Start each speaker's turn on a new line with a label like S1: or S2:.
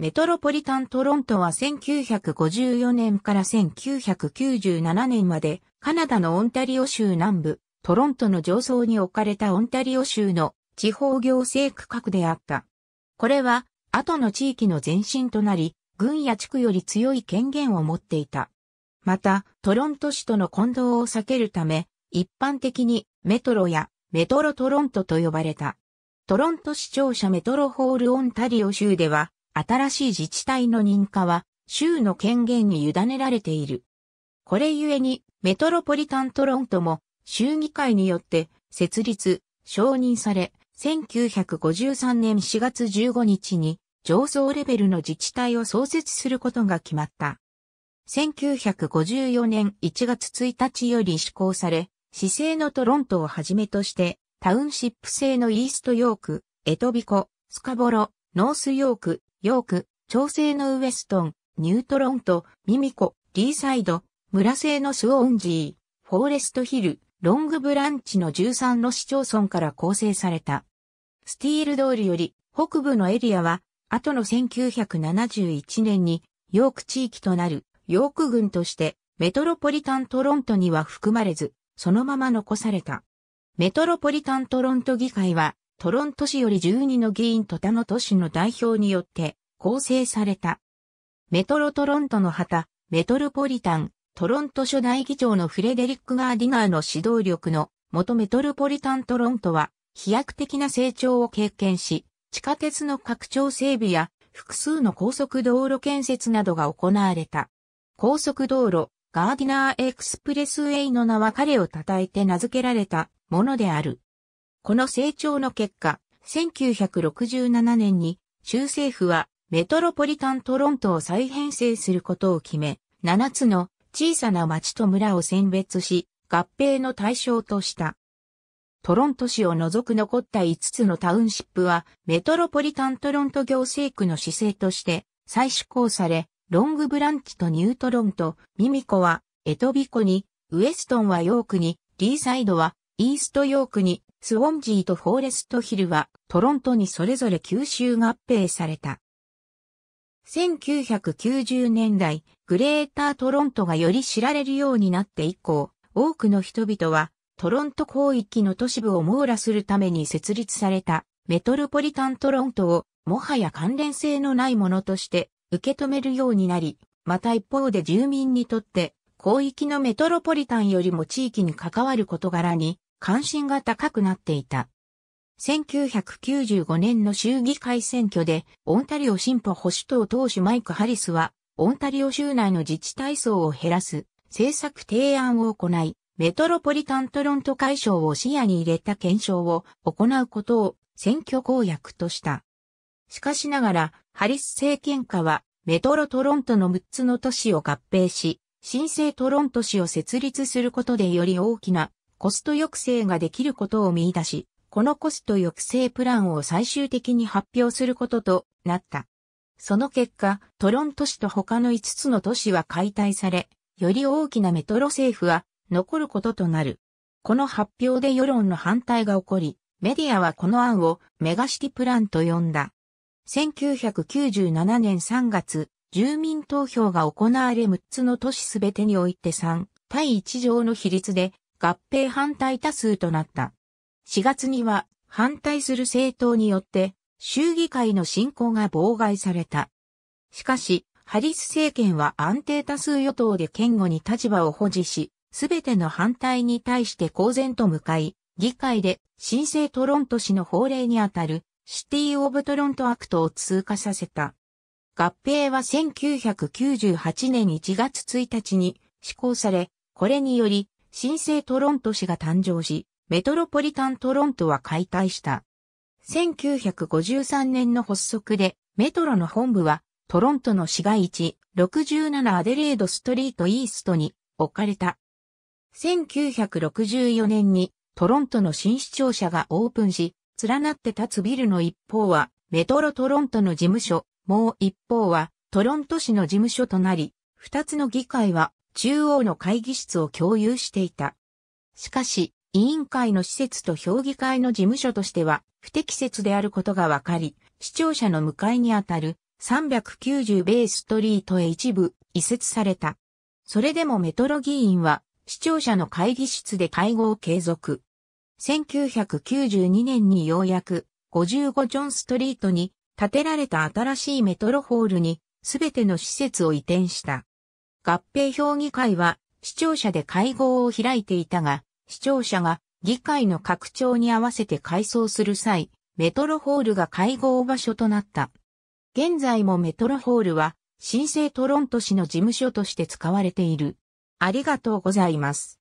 S1: メトロポリタントロントは1954年から1997年までカナダのオンタリオ州南部、トロントの上層に置かれたオンタリオ州の地方行政区画であった。これは後の地域の前身となり、軍や地区より強い権限を持っていた。また、トロント市との混同を避けるため、一般的にメトロやメトロトロントと呼ばれた。トロント市庁舎メトロホールオンタリオ州では、新しい自治体の認可は、州の権限に委ねられている。これゆえに、メトロポリタントロントも、州議会によって、設立、承認され、1953年4月15日に、上層レベルの自治体を創設することが決まった。1954年1月1日より施行され、市政のトロントをはじめとして、タウンシップ制のイーストヨーク、エトビコ、スカボロ、ノースヨーク、ヨーク、調整のウエストン、ニュートロント、ミミコ、リーサイド、村製のスウォンジー、フォーレストヒル、ロングブランチの13の市町村から構成された。スティール通りより北部のエリアは、後の1971年にヨーク地域となるヨーク郡としてメトロポリタントロントには含まれず、そのまま残された。メトロポリタントロント議会はトロント市より12の議員と他の都市の代表によって構成された。メトロトロントの旗、メトロポリタン、トロント初代議長のフレデリック・ガーディナーの指導力の元メトロポリタントロントは飛躍的な成長を経験し、地下鉄の拡張整備や複数の高速道路建設などが行われた。高速道路、ガーディナーエクスプレスウェイの名は彼を称えて名付けられたものである。この成長の結果、1967年に州政府はメトロポリタントロントを再編成することを決め、7つの小さな町と村を選別し、合併の対象とした。トロント市を除く残った5つのタウンシップは、メトロポリタントロント行政区の市政として再施行され、ロングブランチとニュートロント、ミミコはエトビコに、ウエストンはヨークに、リーサイドはイーストヨークに、スウォンジーとフォーレストヒルはトロントにそれぞれ吸収合併された。1990年代、グレータートロントがより知られるようになって以降、多くの人々はトロント広域の都市部を網羅するために設立されたメトロポリタントロントをもはや関連性のないものとして受け止めるようになり、また一方で住民にとって広域のメトロポリタンよりも地域に関わる事柄に関心が高くなっていた。1995年の衆議会選挙で、オンタリオ進歩保守党党首マイク・ハリスは、オンタリオ州内の自治体層を減らす政策提案を行い、メトロポリタントロント解消を視野に入れた検証を行うことを選挙公約とした。しかしながら、ハリス政権下は、メトロトロントの6つの都市を合併し、新生トロント市を設立することでより大きなコスト抑制ができることを見出し、このコスト抑制プランを最終的に発表することとなった。その結果、トロント市と他の5つの都市は解体され、より大きなメトロ政府は残ることとなる。この発表で世論の反対が起こり、メディアはこの案をメガシティプランと呼んだ。1997年3月、住民投票が行われ6つの都市すべてにおいて3対1条の比率で合併反対多数となった。4月には反対する政党によって州議会の進行が妨害された。しかし、ハリス政権は安定多数与党で堅固に立場を保持し、すべての反対に対して公然と向かい、議会で新生トロント市の法令にあたるシティ・オブ・トロント・アクトを通過させた。合併は1998年1月1日に施行され、これにより新生トロント市が誕生し、メトロポリタントロントは解体した。1953年の発足で、メトロの本部は、トロントの市街地、67アデレードストリートイーストに置かれた。1964年に、トロントの新市庁舎がオープンし、連なって立つビルの一方は、メトロトロントの事務所、もう一方は、トロント市の事務所となり、二つの議会は中央の会議室を共有していた。しかし、委員会の施設と評議会の事務所としては不適切であることがわかり、視聴者の向かいにあたる390ベーストリートへ一部移設された。それでもメトロ議員は視聴者の会議室で会合を継続。1992年にようやく55ジョンストリートに建てられた新しいメトロホールにすべての施設を移転した。合併評議会は視聴者で会合を開いていたが、視聴者が議会の拡張に合わせて改装する際、メトロホールが会合場所となった。現在もメトロホールは、新生トロント市の事務所として使われている。ありがとうございます。